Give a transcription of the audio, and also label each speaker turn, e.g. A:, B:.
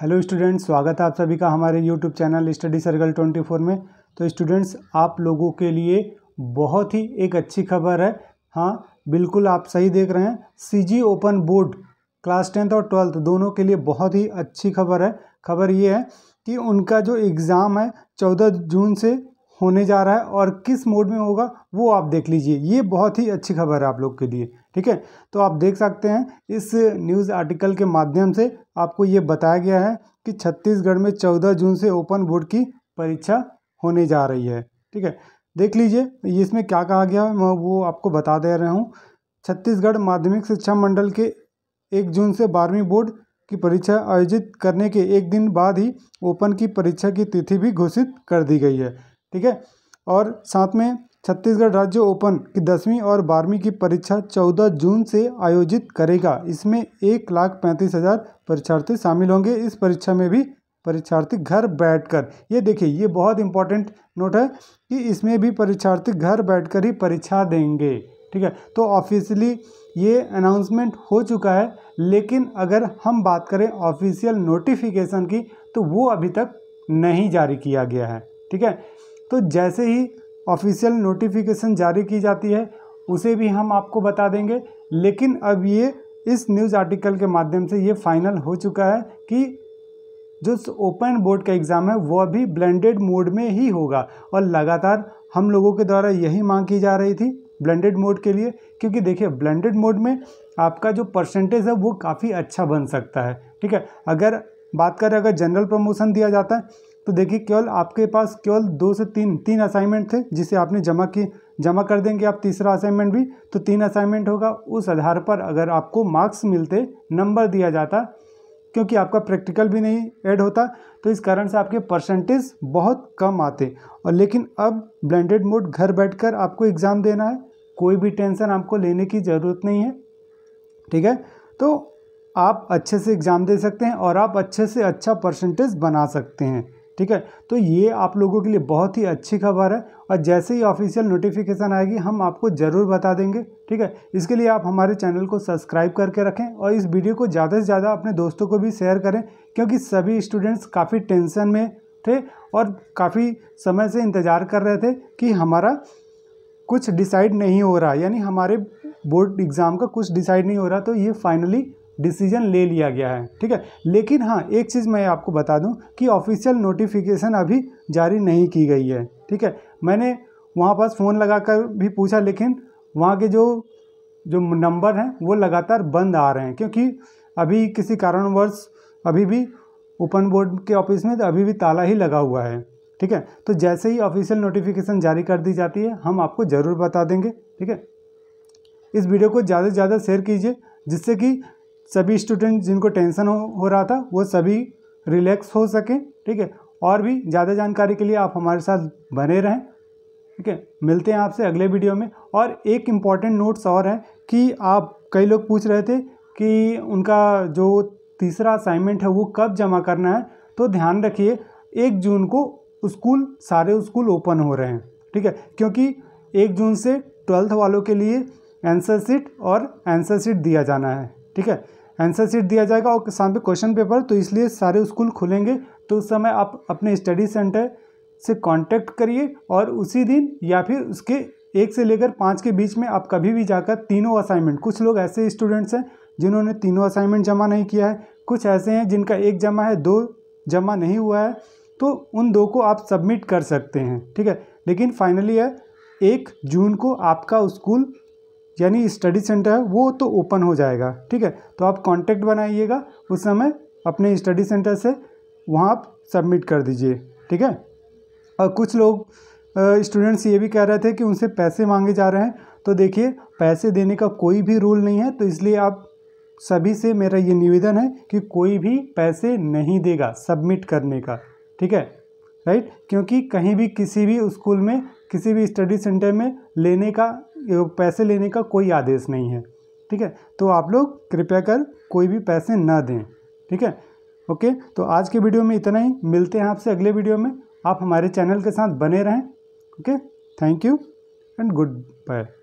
A: hello students स्वागत है आप सभी का हमारे यूट्यूब चैनल स्टडी सर्कल 24 में तो स्टूडेंट्स आप लोगों के लिए बहुत ही एक अच्छी खबर है हाँ बिल्कुल आप सही देख रहे हैं CG open board class tenth और ट्वेल्थ दोनों के लिए बहुत ही अच्छी खबर है खबर ये है कि उनका जो एग्ज़ाम है चौदह जून से होने जा रहा है और किस मोड में होगा वो आप देख लीजिए ये बहुत ही अच्छी खबर है आप लोग के लिए ठीक है तो आप देख सकते हैं इस न्यूज़ आर्टिकल के माध्यम से आपको ये बताया गया है कि छत्तीसगढ़ में चौदह जून से ओपन बोर्ड की परीक्षा होने जा रही है ठीक है देख लीजिए इसमें क्या कहा गया है मैं वो आपको बता दे रहा हूँ छत्तीसगढ़ माध्यमिक शिक्षा मंडल के एक जून से बारहवीं बोर्ड की परीक्षा आयोजित करने के एक दिन बाद ही ओपन की परीक्षा की तिथि भी घोषित कर दी गई है ठीक है और साथ में छत्तीसगढ़ राज्य ओपन की दसवीं और बारहवीं की परीक्षा 14 जून से आयोजित करेगा इसमें एक लाख पैंतीस हज़ार परीक्षार्थी शामिल होंगे इस परीक्षा में भी परीक्षार्थी घर बैठकर ये देखिए ये बहुत इंपॉर्टेंट नोट है कि इसमें भी परीक्षार्थी घर बैठकर ही परीक्षा देंगे ठीक है तो ऑफिशियली ये अनाउंसमेंट हो चुका है लेकिन अगर हम बात करें ऑफिशियल नोटिफिकेशन की तो वो अभी तक नहीं जारी किया गया है ठीक है तो जैसे ही ऑफिशियल नोटिफिकेशन जारी की जाती है उसे भी हम आपको बता देंगे लेकिन अब ये इस न्यूज़ आर्टिकल के माध्यम से ये फाइनल हो चुका है कि जो ओपन बोर्ड का एग्ज़ाम है वह अभी ब्लेंडेड मोड में ही होगा और लगातार हम लोगों के द्वारा यही मांग की जा रही थी ब्लेंडेड मोड के लिए क्योंकि देखिए ब्लेंडेड मोड में आपका जो परसेंटेज है वो काफ़ी अच्छा बन सकता है ठीक है अगर बात करें अगर जनरल प्रमोशन दिया जाता है तो देखिए केवल आपके पास केवल दो से तीन तीन असाइनमेंट थे जिसे आपने जमा की जमा कर देंगे आप तीसरा असाइनमेंट भी तो तीन असाइनमेंट होगा उस आधार पर अगर आपको मार्क्स मिलते नंबर दिया जाता क्योंकि आपका प्रैक्टिकल भी नहीं ऐड होता तो इस कारण से आपके परसेंटेज बहुत कम आते और लेकिन अब ब्लेंडेड मोड घर बैठकर आपको एग्ज़ाम देना है कोई भी टेंशन आपको लेने की ज़रूरत नहीं है ठीक है तो आप अच्छे से एग्ज़ाम दे सकते हैं और आप अच्छे से अच्छा परसेंटेज बना सकते हैं ठीक है तो ये आप लोगों के लिए बहुत ही अच्छी खबर है और जैसे ही ऑफिशियल नोटिफिकेशन आएगी हम आपको ज़रूर बता देंगे ठीक है इसके लिए आप हमारे चैनल को सब्सक्राइब करके रखें और इस वीडियो को ज़्यादा से ज़्यादा अपने दोस्तों को भी शेयर करें क्योंकि सभी स्टूडेंट्स काफ़ी टेंशन में थे और काफ़ी समय से इंतज़ार कर रहे थे कि हमारा कुछ डिसाइड नहीं हो रहा यानी हमारे बोर्ड एग्ज़ाम का कुछ डिसाइड नहीं हो रहा तो ये फाइनली डिसीजन ले लिया गया है ठीक है लेकिन हाँ एक चीज़ मैं आपको बता दूँ कि ऑफिशियल नोटिफिकेशन अभी जारी नहीं की गई है ठीक है मैंने वहाँ पास फ़ोन लगा कर भी पूछा लेकिन वहाँ के जो जो नंबर हैं वो लगातार बंद आ रहे हैं क्योंकि अभी किसी कारणवश अभी भी ओपन बोर्ड के ऑफिस में तो अभी भी ताला ही लगा हुआ है ठीक है तो जैसे ही ऑफिशियल नोटिफिकेशन जारी कर दी जाती है हम आपको ज़रूर बता देंगे ठीक है इस वीडियो को ज़्यादा से ज़्यादा शेयर कीजिए जिससे कि सभी स्टूडेंट जिनको टेंशन हो, हो रहा था वो सभी रिलैक्स हो सकें ठीक है और भी ज़्यादा जानकारी के लिए आप हमारे साथ बने रहें ठीक है मिलते हैं आपसे अगले वीडियो में और एक इम्पॉर्टेंट नोट्स और है कि आप कई लोग पूछ रहे थे कि उनका जो तीसरा असाइनमेंट है वो कब जमा करना है तो ध्यान रखिए एक जून को स्कूल सारे स्कूल ओपन हो रहे हैं ठीक है क्योंकि एक जून से ट्वेल्थ वालों के लिए एंसर सीट और एंसर सीट दिया जाना है ठीक है आंसर सीट दिया जाएगा और शाम पे क्वेश्चन पेपर तो इसलिए सारे स्कूल खुलेंगे तो उस समय आप अपने स्टडी सेंटर से कांटेक्ट करिए और उसी दिन या फिर उसके एक से लेकर पाँच के बीच में आप कभी भी जाकर तीनों असाइनमेंट कुछ लोग ऐसे स्टूडेंट्स हैं जिन्होंने तीनों असाइनमेंट जमा नहीं किया है कुछ ऐसे हैं जिनका एक जमा है दो जमा नहीं हुआ है तो उन दो को आप सबमिट कर सकते हैं ठीक है लेकिन फाइनली है एक जून को आपका स्कूल यानी स्टडी सेंटर है वो तो ओपन हो जाएगा ठीक है तो आप कॉन्टैक्ट बनाइएगा उस समय अपने स्टडी सेंटर से वहाँ आप सबमिट कर दीजिए ठीक है और कुछ लोग स्टूडेंट्स ये भी कह रहे थे कि उनसे पैसे मांगे जा रहे हैं तो देखिए पैसे देने का कोई भी रूल नहीं है तो इसलिए आप सभी से मेरा ये निवेदन है कि कोई भी पैसे नहीं देगा सबमिट करने का ठीक है राइट क्योंकि कहीं भी किसी भी स्कूल में किसी भी स्टडी सेंटर में लेने का पैसे लेने का कोई आदेश नहीं है ठीक है तो आप लोग कृपया कर कोई भी पैसे ना दें ठीक है ओके तो आज के वीडियो में इतना ही मिलते हैं आपसे अगले वीडियो में आप हमारे चैनल के साथ बने रहें okay thank you and good bye